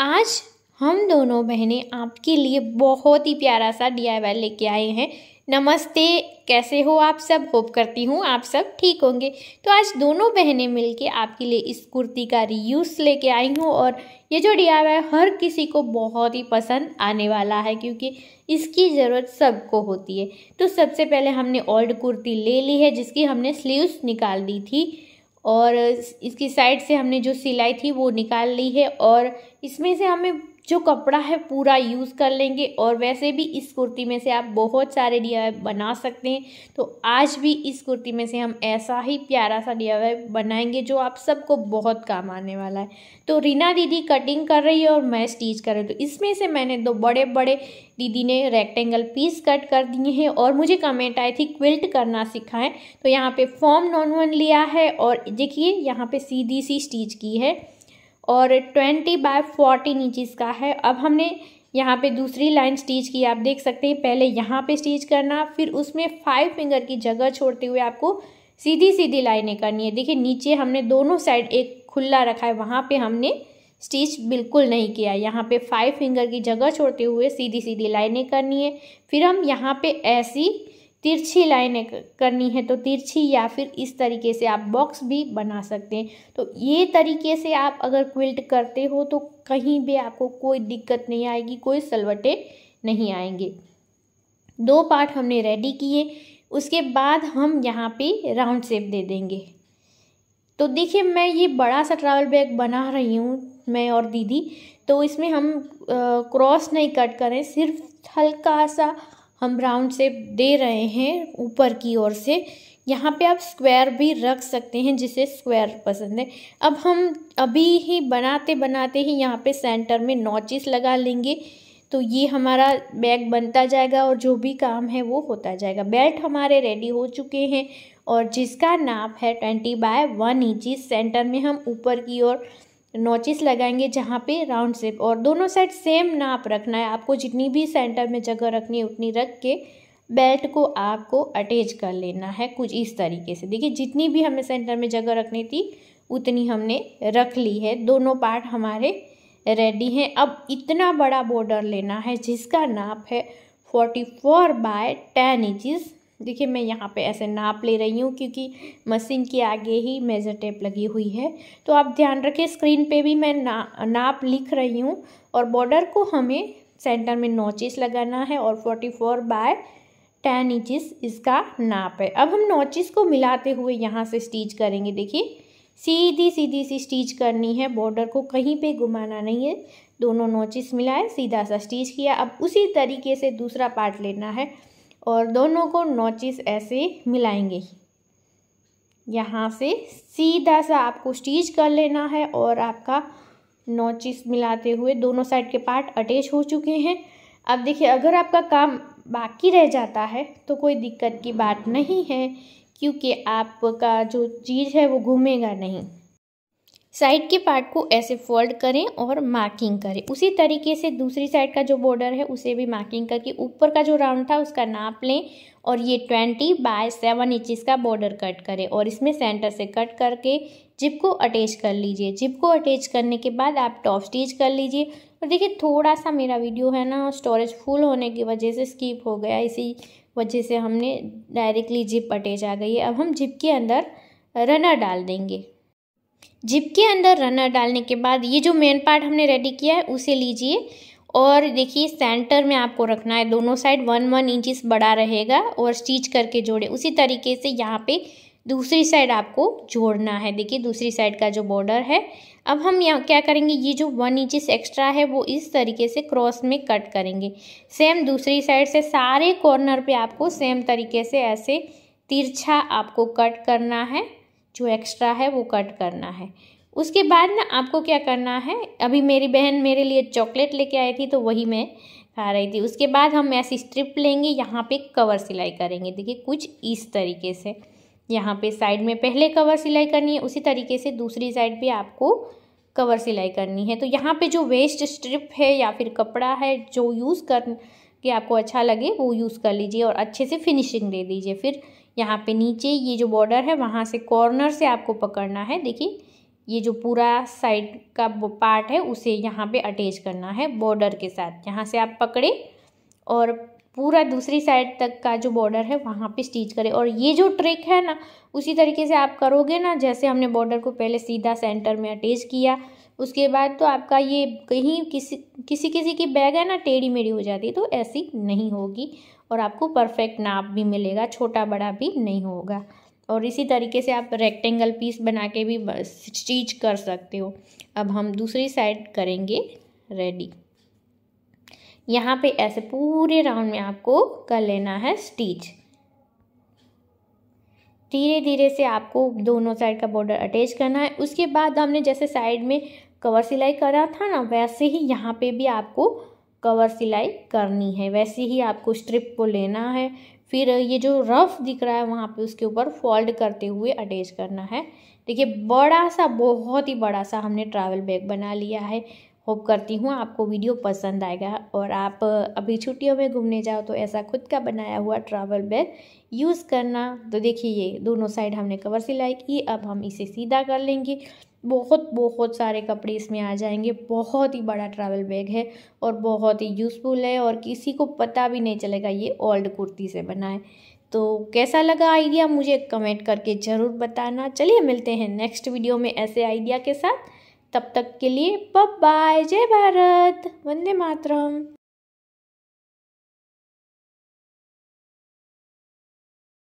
आज हम दोनों बहनें आपके लिए बहुत ही प्यारा सा डी आई वाई लेके आए हैं नमस्ते कैसे हो आप सब होप करती हूँ आप सब ठीक होंगे तो आज दोनों बहनें मिलके आपके लिए इस कुर्ती का रियूज़ लेके आई हूँ और ये जो डी आई वाई हर किसी को बहुत ही पसंद आने वाला है क्योंकि इसकी ज़रूरत सबको होती है तो सबसे पहले हमने ओल्ड कुर्ती ले ली है जिसकी हमने स्लीव्स निकाल दी थी और इसकी साइड से हमने जो सिलाई थी वो निकाल ली है और इसमें से हमें जो कपड़ा है पूरा यूज़ कर लेंगे और वैसे भी इस कुर्ती में से आप बहुत सारे डी बना सकते हैं तो आज भी इस कुर्ती में से हम ऐसा ही प्यारा सा डी बनाएंगे जो आप सबको बहुत काम आने वाला है तो रीना दीदी कटिंग कर रही है और मैं स्टिच कर रही हूँ तो इसमें से मैंने दो बड़े बड़े दीदी ने रेक्टेंगल पीस कट कर दिए हैं और मुझे कमेंट आई थी क्विल्ट करना सिखाएं तो यहाँ पे फॉर्म नॉन वन लिया है और देखिए यहाँ पे सीधी सी स्टीच की है और ट्वेंटी बाय फोर्टीन इंचज़ का है अब हमने यहाँ पे दूसरी लाइन स्टिच की आप देख सकते हैं पहले यहाँ पे स्टिच करना फिर उसमें फाइव फिंगर की जगह छोड़ते हुए आपको सीधी सीधी लाइनें करनी है देखिए नीचे हमने दोनों साइड एक खुला रखा है वहाँ पे हमने स्टिच बिल्कुल नहीं किया यहाँ पे फाइव फिंगर की जगह छोड़ते हुए सीधी सीधी लाइनें करनी है फिर हम यहाँ पे ऐसी तिरछी लाइनें करनी है तो तिरछी या फिर इस तरीके से आप बॉक्स भी बना सकते हैं तो ये तरीके से आप अगर क्विल्ट करते हो तो कहीं भी आपको कोई दिक्कत नहीं आएगी कोई सलवटे नहीं आएंगे दो पार्ट हमने रेडी किए उसके बाद हम यहाँ पे राउंड शेप दे देंगे तो देखिए मैं ये बड़ा सा ट्रैवल बैग बना रही हूँ मैं और दीदी तो इसमें हम क्रॉस नहीं कट करें सिर्फ हल्का सा हम राउंड शेप दे रहे हैं ऊपर की ओर से यहाँ पे आप स्क्वायर भी रख सकते हैं जिसे स्क्वायर पसंद है अब हम अभी ही बनाते बनाते ही यहाँ पे सेंटर में नॉचिस लगा लेंगे तो ये हमारा बैग बनता जाएगा और जो भी काम है वो होता जाएगा बेल्ट हमारे रेडी हो चुके हैं और जिसका नाप है twenty by one inches centre में हम ऊपर की ओर नोचिस लगाएंगे जहाँ पे राउंड शेप और दोनों साइड सेम नाप रखना है आपको जितनी भी सेंटर में जगह रखनी है उतनी रख के बेल्ट को आपको अटैच कर लेना है कुछ इस तरीके से देखिए जितनी भी हमें सेंटर में जगह रखनी थी उतनी हमने रख ली है दोनों पार्ट हमारे रेडी हैं अब इतना बड़ा बॉर्डर लेना है जिसका नाप है forty four by ten inches देखिए मैं यहाँ पे ऐसे नाप ले रही हूँ क्योंकि मशीन के आगे ही मेज़र टेप लगी हुई है तो आप ध्यान रखें स्क्रीन पे भी मैं ना नाप लिख रही हूँ और बॉर्डर को हमें सेंटर में नोचिस लगाना है और forty four by ten inches इसका नाप है अब हम नोचिस को मिलाते हुए यहाँ से स्टिच करेंगे देखिए सीधी सीधी सी स्टिच करनी है बॉर्डर को कहीं पर घुमाना नहीं है दोनों नोचिस मिलाए सीधा सा स्टिच किया अब उसी तरीके से दूसरा पार्ट लेना है और दोनों को नोचिस ऐसे मिलाएंगे यहाँ से सीधा सा आपको स्टीच कर लेना है और आपका नोचिस मिलाते हुए दोनों साइड के पार्ट अटैच हो चुके हैं अब देखिए अगर आपका काम बाकी रह जाता है तो कोई दिक्कत की बात नहीं है क्योंकि आपका जो चीज़ है वो घूमेगा नहीं साइड के पार्ट को ऐसे फोल्ड करें और मार्किंग करें उसी तरीके से दूसरी साइड का जो बॉर्डर है उसे भी मार्किंग करके ऊपर का जो राउंड था उसका नाप लें और ये ट्वेंटी बाय सेवन इंचिस का बॉर्डर कट करें और इसमें सेंटर से कट करके जिप को अटैच कर लीजिए जिप को अटैच करने के बाद आप टॉप स्टिच कर लीजिए और देखिए थोड़ा सा मेरा वीडियो है ना स्टोरेज फुल होने की वजह से स्कीप हो गया इसी वजह से हमने डायरेक्टली जिप अटैच आ गई है अब हम जिप के अंदर रनर डाल देंगे जिप के अंदर रनर डालने के बाद ये जो मेन पार्ट हमने रेडी किया है उसे लीजिए और देखिए सेंटर में आपको रखना है दोनों साइड वन वन इंचिस बड़ा रहेगा और स्टिच करके जोड़े उसी तरीके से यहाँ पे दूसरी साइड आपको जोड़ना है देखिए दूसरी साइड का जो बॉर्डर है अब हम यहाँ क्या करेंगे ये जो वन इंचिस एक्स्ट्रा है वो इस तरीके से क्रॉस में कट करेंगे सेम दूसरी साइड से सारे कॉर्नर पर आपको सेम तरीके से ऐसे तिरछा आपको कट करना है जो एक्स्ट्रा है वो कट करना है उसके बाद ना आपको क्या करना है अभी मेरी बहन मेरे लिए चॉकलेट लेके आई थी तो वही मैं खा रही थी उसके बाद हम ऐसी स्ट्रिप लेंगे यहाँ पे कवर सिलाई करेंगे देखिए कुछ इस तरीके से यहाँ पे साइड में पहले कवर सिलाई करनी है उसी तरीके से दूसरी साइड भी आपको कवर सिलाई करनी है तो यहाँ पे जो वेस्ट स्ट्रिप है या फिर कपड़ा है जो यूज़ कर के आपको अच्छा लगे वो यूज़ कर लीजिए और अच्छे से फिनिशिंग दे दीजिए फिर यहाँ पे नीचे ये जो बॉर्डर है वहाँ से कॉर्नर से आपको पकड़ना है देखिए ये जो पूरा साइड का पार्ट है उसे यहाँ पे अटैच करना है बॉर्डर के साथ यहाँ से आप पकड़े और पूरा दूसरी साइड तक का जो बॉर्डर है वहाँ पे स्टिच करें और ये जो ट्रिक है ना उसी तरीके से आप करोगे ना जैसे हमने बॉर्डर को पहले सीधा सेंटर में अटैच किया उसके बाद तो आपका ये कहीं किसी किसी किसी की बैग है ना टेढ़ी मेढ़ी हो जाती है तो ऐसी नहीं होगी और आपको परफेक्ट नाप भी मिलेगा छोटा बड़ा भी नहीं होगा और इसी तरीके से आप रेक्टेंगल पीस बना के भी स्टिच कर सकते हो अब हम दूसरी साइड करेंगे रेडी यहाँ पे ऐसे पूरे राउंड में आपको कर लेना है स्टिच धीरे धीरे से आपको दोनों साइड का बॉर्डर अटैच करना है उसके बाद हमने जैसे साइड में कवर सिलाई करा था ना वैसे ही यहाँ पे भी आपको कवर सिलाई करनी है वैसे ही आपको स्ट्रिप को लेना है फिर ये जो रफ दिख रहा है वहाँ पे उसके ऊपर फोल्ड करते हुए अटैच करना है देखिए बड़ा सा बहुत ही बड़ा सा हमने ट्रैवल बैग बना लिया है होप करती हूँ आपको वीडियो पसंद आएगा और आप अभी छुट्टियों में घूमने जाओ तो ऐसा खुद का बनाया हुआ ट्रैवल बैग यूज़ करना तो देखिए ये दोनों साइड हमने कवर सिलाई की अब हम इसे सीधा कर लेंगे बहुत बहुत सारे कपड़े इसमें आ जाएंगे बहुत ही बड़ा ट्रैवल बैग है और बहुत ही यूज़फुल है और किसी को पता भी नहीं चलेगा ये ओल्ड कुर्ती से बना है तो कैसा लगा आइडिया मुझे कमेंट करके ज़रूर बताना चलिए मिलते हैं नेक्स्ट वीडियो में ऐसे आइडिया के साथ तब तक के लिए बाय जय भारत वंदे मातरम